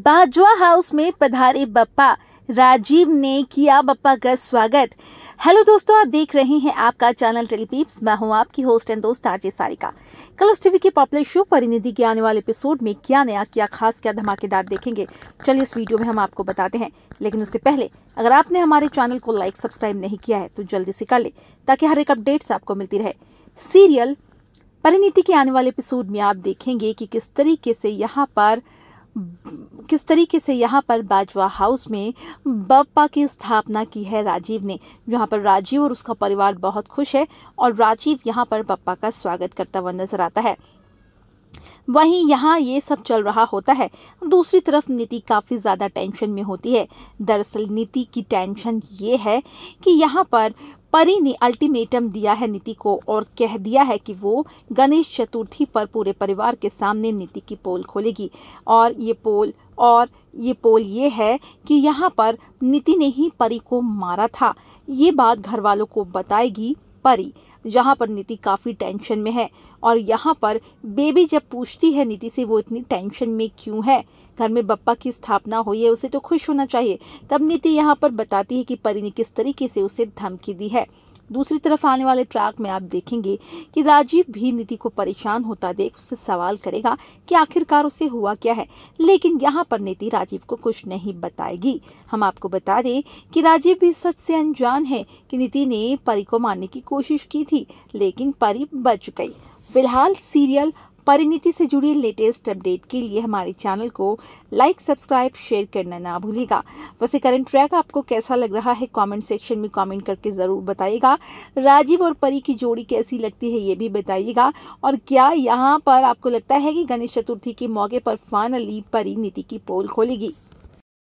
Bajwa house में पधारे बप्पा राजीव ने किया बप्पा का स्वागत हेलो दोस्तों आप देख रहे हैं आपका चैनल टेलीपीप्स मैं हूं आपकी होस्ट एंड दोस्त आरजे सारिका कलर्स टीवी के पॉपुलर शो परिनिधि के आने वाले एपिसोड में क्या नया क्या खास क्या धमाकेदार देखेंगे चलिए इस वीडियो में हम आपको बताते हैं लेकिन उससे पहले अगर आपने हमारे चैनल को लाइक सब्सक्राइब नहीं किया है तो जल्दी से कर ले ताकि हर एक अपडेट आपको मिलती रहे सीरियल परिणीति के आने वाले एपिसोड में आप देखेंगे कि किस तरीके से यहाँ पर किस तरीके से यहाँ पर बाजवा हाउस में बप्पा की स्थापना की है राजीव ने यहाँ पर राजीव और उसका परिवार बहुत खुश है और राजीव यहाँ पर बप्पा का स्वागत करता हुआ नजर आता है वहीं यहाँ ये सब चल रहा होता है दूसरी तरफ नीति काफ़ी ज़्यादा टेंशन में होती है दरअसल नीति की टेंशन ये है कि यहाँ पर परी ने अल्टीमेटम दिया है नीति को और कह दिया है कि वो गणेश चतुर्थी पर पूरे परिवार के सामने नीति की पोल खोलेगी और ये पोल और ये पोल ये है कि यहाँ पर नीति ने ही परी को मारा था ये बात घर वालों को बताएगी परी जहाँ पर नीति काफ़ी टेंशन में है और यहाँ पर बेबी जब पूछती है नीति से वो इतनी टेंशन में क्यों है घर में बप्पा की स्थापना हुई है उसे तो खुश होना चाहिए तब नीति यहाँ पर बताती है कि परी ने किस तरीके से उसे धमकी दी है दूसरी तरफ आने वाले ट्रैक में आप देखेंगे कि राजीव भी नीति को परेशान होता देख उससे सवाल करेगा कि आखिरकार उसे हुआ क्या है लेकिन यहाँ पर नीति राजीव को कुछ नहीं बताएगी हम आपको बता दें कि राजीव भी सच से अनजान है कि नीति ने परी को मारने की कोशिश की थी लेकिन परी बच गई फिलहाल सीरियल परिणति से जुड़ी लेटेस्ट अपडेट के लिए हमारे चैनल को लाइक सब्सक्राइब शेयर करना ना भूलेगा वैसे करंट ट्रैक आपको कैसा लग रहा है कमेंट सेक्शन में कमेंट करके ज़रूर बताइएगा राजीव और परी की जोड़ी कैसी लगती है ये भी बताइएगा और क्या यहाँ पर आपको लगता है कि गणेश चतुर्थी के मौके पर फाइनली परिणति की पोल खोलेगी